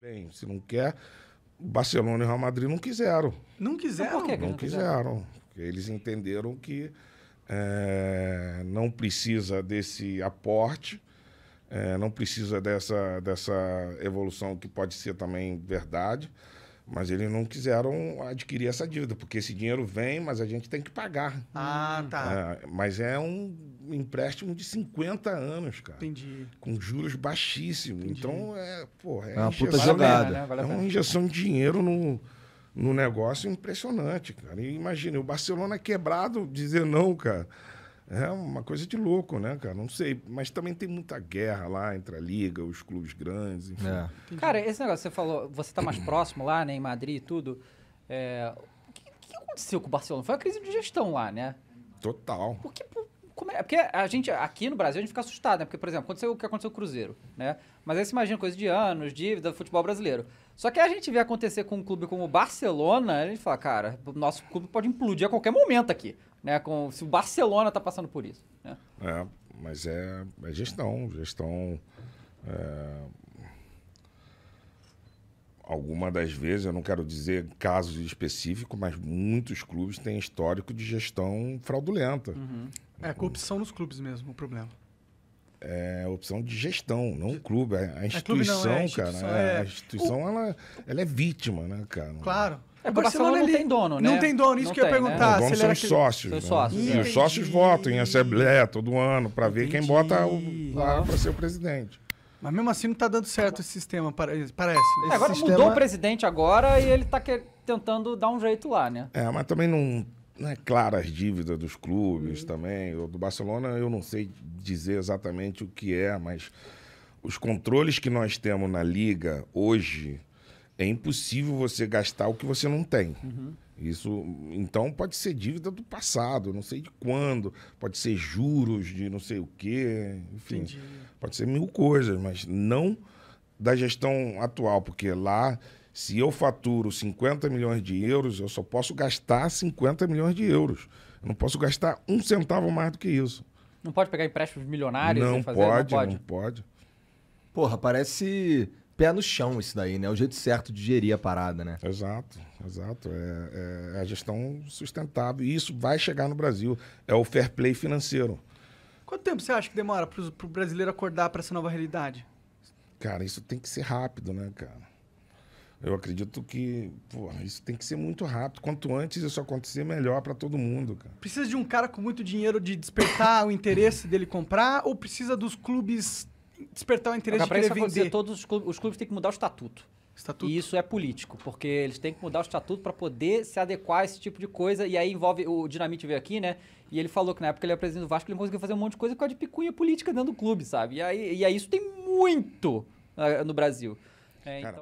Bem, se não quer, Barcelona e Real Madrid não quiseram. Não quiseram? Então, não, não, quiseram. quiseram. Eles entenderam que é, não precisa desse aporte, é, não precisa dessa, dessa evolução que pode ser também verdade. Mas eles não quiseram adquirir essa dívida, porque esse dinheiro vem, mas a gente tem que pagar. Ah, tá. É, mas é um empréstimo de 50 anos, cara. Entendi. Com juros baixíssimos. Então, é, pô é, é uma injeção, puta jogada. Né? é uma injeção de dinheiro no, no negócio impressionante, cara. E imagina, o Barcelona é quebrado dizer não, cara. É uma coisa de louco, né, cara? Não sei. Mas também tem muita guerra lá entre a liga, os clubes grandes, enfim. É. Cara, esse negócio que você falou, você tá mais próximo lá, né, em Madrid e tudo. É... O que, que aconteceu com o Barcelona? Foi uma crise de gestão lá, né? Total. Como é? Porque a gente, aqui no Brasil, a gente fica assustado, né? Porque, por exemplo, aconteceu o que aconteceu com o Cruzeiro, né? Mas aí você imagina coisa de anos, dívida, futebol brasileiro. Só que a gente vê acontecer com um clube como o Barcelona, a gente fala, cara, o nosso clube pode implodir a qualquer momento aqui, né? Com, se o Barcelona tá passando por isso. Né? É, mas é, é gestão, gestão. É alguma das vezes, eu não quero dizer casos específicos, mas muitos clubes têm histórico de gestão fraudulenta. Uhum. É corrupção nos clubes mesmo, o problema. É opção de gestão, não o clube. É a instituição, é clube não, é instituição cara. Né? É... A instituição, o... ela, ela é vítima, né, cara? Claro. É, o Barcelona, não tem dono, né? Não tem dono, isso não que tem, eu ia né? perguntar. Né? O dono são aquele... sócios. Né? sócios e né? os sócios votam em assembleia todo ano para ver quem bota o, ah. para ser o presidente. Mas mesmo assim não está dando certo esse sistema, parece. Né? É, agora sistema... mudou o presidente agora e ele está que... tentando dar um jeito lá, né? É, mas também não, não é claro as dívidas dos clubes uhum. também. O do Barcelona eu não sei dizer exatamente o que é, mas os controles que nós temos na liga hoje é impossível você gastar o que você não tem. Uhum. Isso, então, pode ser dívida do passado, não sei de quando, pode ser juros de não sei o quê, enfim, Entendi. pode ser mil coisas, mas não da gestão atual, porque lá, se eu faturo 50 milhões de euros, eu só posso gastar 50 milhões de euros. Eu não posso gastar um centavo mais do que isso. Não pode pegar empréstimos milionários não, fazer, pode, não pode, não pode. Porra, parece pé no chão isso daí, né? É o jeito certo de gerir a parada, né? Exato, exato. É, é a gestão sustentável. E isso vai chegar no Brasil. É o fair play financeiro. Quanto tempo você acha que demora para o brasileiro acordar para essa nova realidade? Cara, isso tem que ser rápido, né, cara? Eu acredito que pô, isso tem que ser muito rápido. Quanto antes isso acontecer, melhor para todo mundo. Cara. Precisa de um cara com muito dinheiro de despertar o interesse dele comprar ou precisa dos clubes despertar o é interesse Agora, de querer vender. Todos os clubes, os clubes têm que mudar o estatuto. Estatuto. E isso é político, porque eles têm que mudar o estatuto para poder se adequar a esse tipo de coisa. E aí envolve. O Dinamite veio aqui, né? E ele falou que na época ele era presidente do Vasco, ele conseguiu fazer um monte de coisa por causa de picunha política dentro do clube, sabe? E aí, e aí isso tem muito uh, no Brasil. É, então...